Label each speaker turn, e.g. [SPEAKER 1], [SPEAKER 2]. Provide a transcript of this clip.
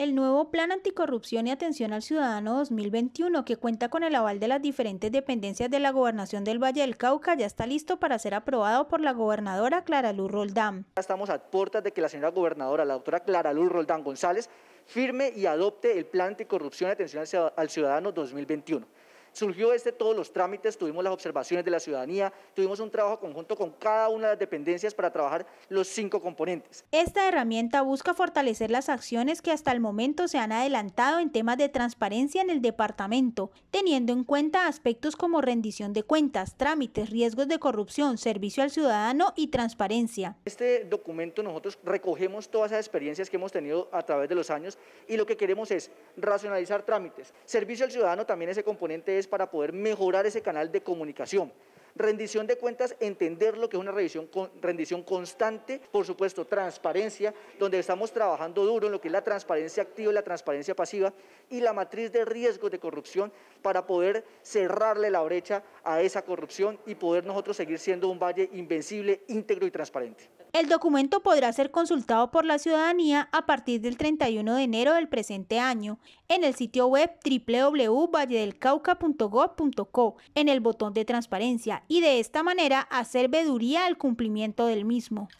[SPEAKER 1] El nuevo Plan Anticorrupción y Atención al Ciudadano 2021, que cuenta con el aval de las diferentes dependencias de la Gobernación del Valle del Cauca, ya está listo para ser aprobado por la gobernadora Clara Luz Roldán.
[SPEAKER 2] Estamos a puertas de que la señora gobernadora, la doctora Clara Luz Roldán González, firme y adopte el Plan Anticorrupción y Atención al Ciudadano 2021. Surgió este todos los trámites, tuvimos las observaciones de la ciudadanía, tuvimos un trabajo conjunto con cada una de las dependencias para trabajar los cinco componentes.
[SPEAKER 1] Esta herramienta busca fortalecer las acciones que hasta el momento se han adelantado en temas de transparencia en el departamento, teniendo en cuenta aspectos como rendición de cuentas, trámites, riesgos de corrupción, servicio al ciudadano y transparencia.
[SPEAKER 2] Este documento nosotros recogemos todas las experiencias que hemos tenido a través de los años y lo que queremos es racionalizar trámites. Servicio al ciudadano también ese componente para poder mejorar ese canal de comunicación. Rendición de cuentas, entender lo que es una rendición constante, por supuesto, transparencia, donde estamos trabajando duro en lo que es la transparencia activa y la transparencia pasiva, y la matriz de riesgos de corrupción para poder cerrarle la brecha a esa corrupción y poder nosotros seguir siendo un valle invencible, íntegro y transparente.
[SPEAKER 1] El documento podrá ser consultado por la ciudadanía a partir del 31 de enero del presente año en el sitio web www.valledelcauca.gov.co en el botón de transparencia y de esta manera hacer veduría al cumplimiento del mismo.